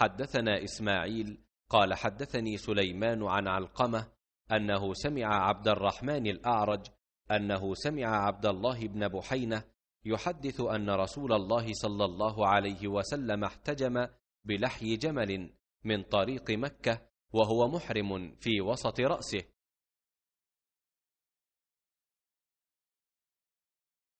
حدثنا إسماعيل قال حدثني سليمان عن علقمة أنه سمع عبد الرحمن الأعرج أنه سمع عبد الله بن بحينة يحدث أن رسول الله صلى الله عليه وسلم احتجم بلحي جمل من طريق مكة وهو محرم في وسط رأسه